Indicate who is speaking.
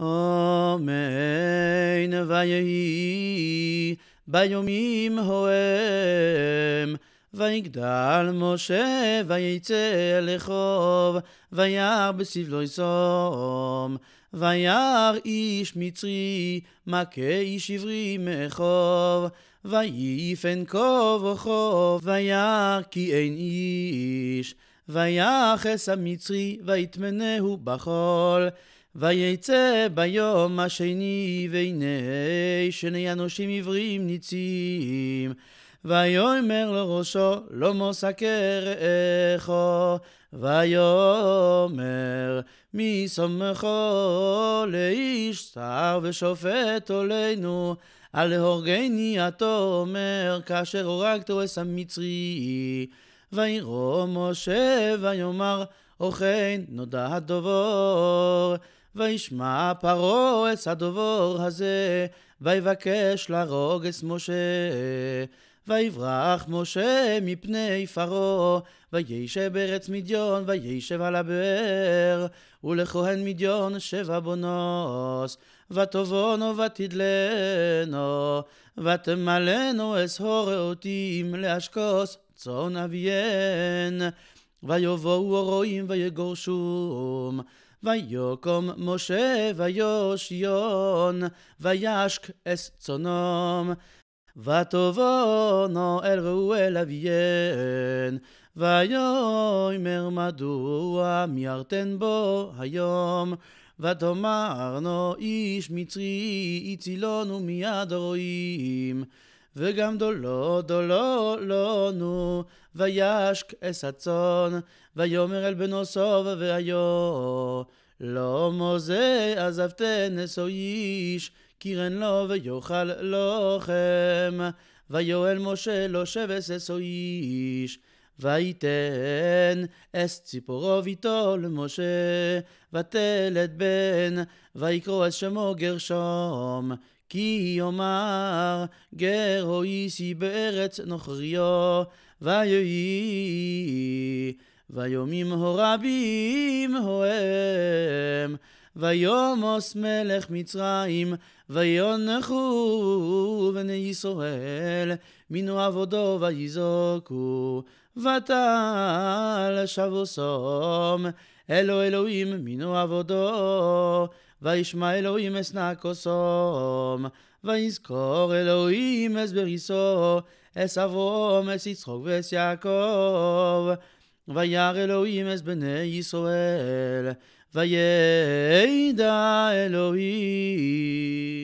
Speaker 1: אמן ויהי ביומים הוהם, ויגדל משה ויצא לחוב וירא בסבלו יסום. וירא איש מצרי מכה איש עברי מאחוב, ויפן כה וכה, וירא כי אין איש ויחס המצרי ויתמנהו בחול. ויצא ביום השני, והנה שני אנשים עברים ניצים. ויאמר לו ראשו, לא מוסקר איכו. ויאמר, מי סומכו לאיש שר ושופט עולנו. על הורגני אתה אומר, כאשר הורגתו את המצרי. וירום משה ויאמר, אוכן נודע הדבור. וישמע פרעה את הדבור הזה, ויבקש להרוג את משה. ויברח משה מפני פרעה, וישב ארץ מדיון, וישב על הבאר, ולכהן מדיון שבע בונוס, ותבונו ותדלנו, ותמלאנו אסהור הורעותים להשקוס צאן אביהן, ויבואו הרועים ויגורשום. ויקום משה ויושיון, וישק אס צונום, ותבואנו אל ראואל אביהן, ויאמר מדוע מירתן בו היום. ותאמרנו איש מצרי הצילונו מיד רואים, וגם דולו דולו לנו, וישק אס הצאן, ויאמר אל בנו סוב ואיו, לא מוזה עזבתן אסו איש, קירן לו ויאכל לוחם. ויואל משה לו שבס אסו איש. ויתן אס ציפורו ויטול משה, ותלת בן, ויקרוא אס שמו גרשום. כי יאמר גר איסי בארץ נוכריו, ויהי. ויומים הורבים הוהם, ויומוס מלך מצרים, ויונחו בני ישראל מינו עבודו ויזעקו, ותל שבו שום, אלו אלוהים מינו עבודו, וישמע אלוהים אשנא כוסום, ויזכור אלוהים אסבריסו, בריסו, אס אברום, אס יצחוק ואס יעקב. וירא אלוהים אס בני ישראל, וידע אלוהים.